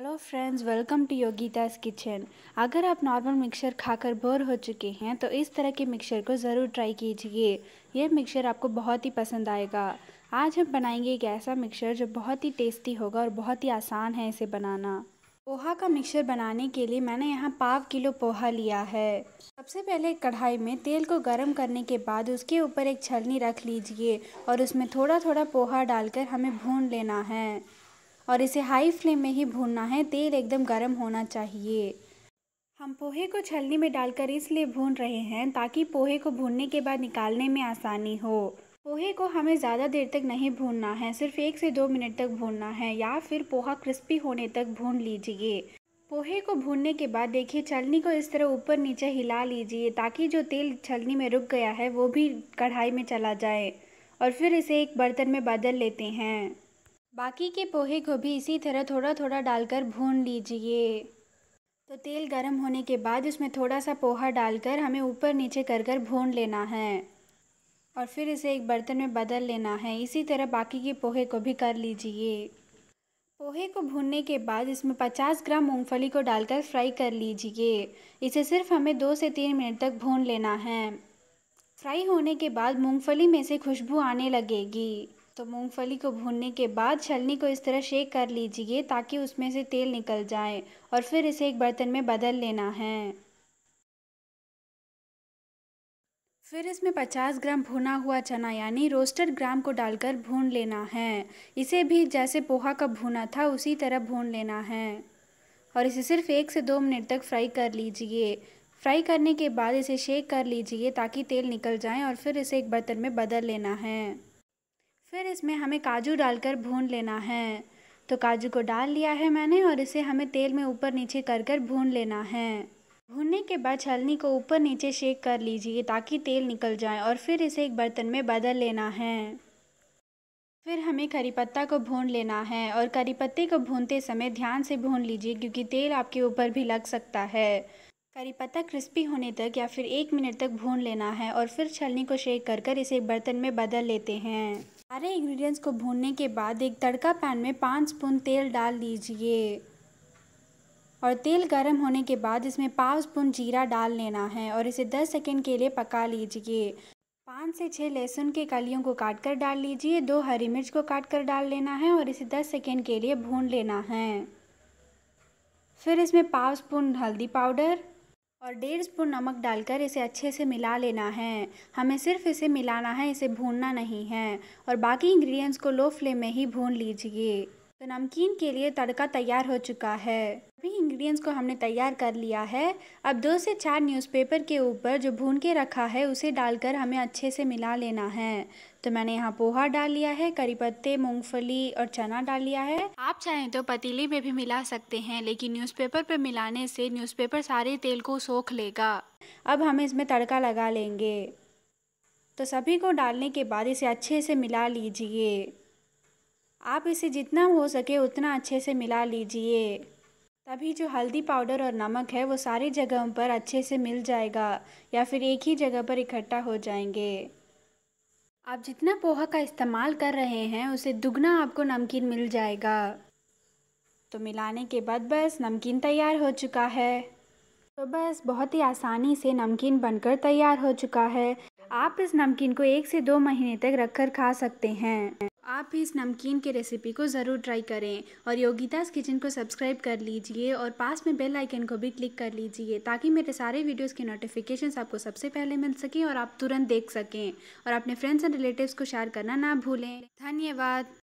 hello friends welcome to Yogita's kitchen अगर आप normal mixer खाकर बोर हो चुके हैं तो इस तरह के मिक्सर को ज़रूर ट्राई कीजिए यह मिक्सर आपको बहुत ही पसंद आएगा आज हम बनाएंगे एक ऐसा मिक्सर जो बहुत ही टेस्टी होगा और बहुत ही आसान है इसे बनाना पोहा का मिक्सर बनाने के लिए मैंने यहाँ पाव किलो पोहा लिया है सबसे पहले कढ़ाई में तेल को गर्म करने के बाद उसके ऊपर एक छलनी रख लीजिए और उसमें थोड़ा थोड़ा पोहा डालकर हमें भून लेना है और इसे हाई फ्लेम में ही भूनना है तेल एकदम गर्म होना चाहिए हम पोहे को छलनी में डालकर इसलिए भून रहे हैं ताकि पोहे को भूनने के बाद निकालने में आसानी हो पोहे को हमें ज़्यादा देर तक नहीं भूनना है सिर्फ एक से दो मिनट तक भूनना है या फिर पोहा क्रिस्पी होने तक भून लीजिए पोहे को भूनने के बाद देखिए छलनी को इस तरह ऊपर नीचे हिला लीजिए ताकि जो तेल छलनी में रुक गया है वो भी कढ़ाई में चला जाए और फिर इसे एक बर्तन में बदल लेते हैं बाकी के पोहे को भी इसी तरह थोड़ा थोड़ा डालकर भून लीजिए तो तेल गर्म होने के बाद उसमें थोड़ा सा पोहा डालकर हमें ऊपर नीचे कर कर भून लेना है और फिर इसे एक बर्तन में बदल लेना है इसी तरह बाकी के पोहे को भी कर लीजिए पोहे को भूनने के बाद इसमें 50 ग्राम मूंगफली को डालकर फ्राई कर लीजिए इसे सिर्फ हमें दो से तीन मिनट तक भून लेना है फ्राई होने के बाद मूंगफली में से खुशबू आने लगेगी तो मूंगफली को भूनने के बाद छलनी को इस तरह शेक कर लीजिए ताकि उसमें से तेल निकल जाए और फिर इसे एक बर्तन में बदल लेना है फिर इसमें 50 ग्राम भुना हुआ चना यानी रोस्टेड ग्राम को डालकर भून लेना है इसे भी जैसे पोहा का भुना था उसी तरह भून लेना है और इसे सिर्फ एक से दो मिनट तक फ्राई कर लीजिए फ्राई करने के बाद इसे शेक कर लीजिए ताकि तेल निकल जाए और फिर इसे एक बर्तन में बदल लेना है फिर इसमें हमें काजू डालकर भून लेना है तो काजू को डाल लिया है मैंने और इसे हमें तेल में ऊपर नीचे कर कर भून लेना है भूनने के बाद छलनी को ऊपर नीचे शेक कर लीजिए ताकि तेल निकल जाए और फिर इसे एक बर्तन में बदल लेना है फिर हमें करी पत्ता को भून लेना है और करी पत्ते को भूनते समय ध्यान से भून लीजिए क्योंकि तेल आपके ऊपर भी लग सकता है करी पत्ता क्रिस्पी होने तक या फिर एक मिनट तक भून लेना है और फिर छलनी को शेक कर कर इसे एक बर्तन में बदल लेते हैं सारे इंग्रेडिएंट्स को भूनने के बाद एक तड़का पैन में पाँच स्पून तेल डाल दीजिए और तेल गर्म होने के बाद इसमें पाँच स्पून जीरा डाल लेना है और इसे दस सेकेंड के लिए पका लीजिए पाँच से छः लहसुन के कलियों को काट कर डाल लीजिए दो हरी मिर्च को काट कर डाल लेना है और इसे दस सेकेंड के लिए भून लेना है फिर इसमें पाव स्पून हल्दी पाउडर और डेढ़ स्पून नमक डालकर इसे अच्छे से मिला लेना है हमें सिर्फ इसे मिलाना है इसे भूनना नहीं है और बाकी इंग्रेडिएंट्स को लो फ्लेम में ही भून लीजिए तो नमकीन के लिए तड़का तैयार हो चुका है सभी इंग्रेडिएंट्स को हमने तैयार कर लिया है अब दो से चार न्यूज़पेपर के ऊपर जो भून के रखा है उसे डालकर हमें अच्छे से मिला लेना है तो मैंने यहाँ पोहा डाल लिया है करी पत्ते मूंगफली और चना डाल लिया है आप चाहें तो पतीली में भी मिला सकते हैं लेकिन न्यूज़पेपर पर मिलाने से न्यूज़पेपर सारे तेल को सोख लेगा अब हम इसमें तड़का लगा लेंगे तो सभी को डालने के बाद इसे अच्छे से मिला लीजिए आप इसे जितना हो सके उतना अच्छे से मिला लीजिए तभी जो हल्दी पाउडर और नमक है वो सारी जगहों पर अच्छे से मिल जाएगा या फिर एक ही जगह पर इकट्ठा हो जाएंगे आप जितना पोहा का इस्तेमाल कर रहे हैं उसे दुगना आपको नमकीन मिल जाएगा तो मिलाने के बाद बस नमकीन तैयार हो चुका है तो बस बहुत ही आसानी से नमकीन बनकर तैयार हो चुका है आप इस नमकीन को एक से दो महीने तक रख कर खा सकते हैं आप भी इस नमकीन के रेसिपी को ज़रूर ट्राई करें और योगिताज किचन को सब्सक्राइब कर लीजिए और पास में बेल आइकन को भी क्लिक कर लीजिए ताकि मेरे सारे वीडियोस के नोटिफिकेशंस आपको सबसे पहले मिल सकें और आप तुरंत देख सकें और अपने फ्रेंड्स एंड रिलेटिव्स को शेयर करना ना भूलें धन्यवाद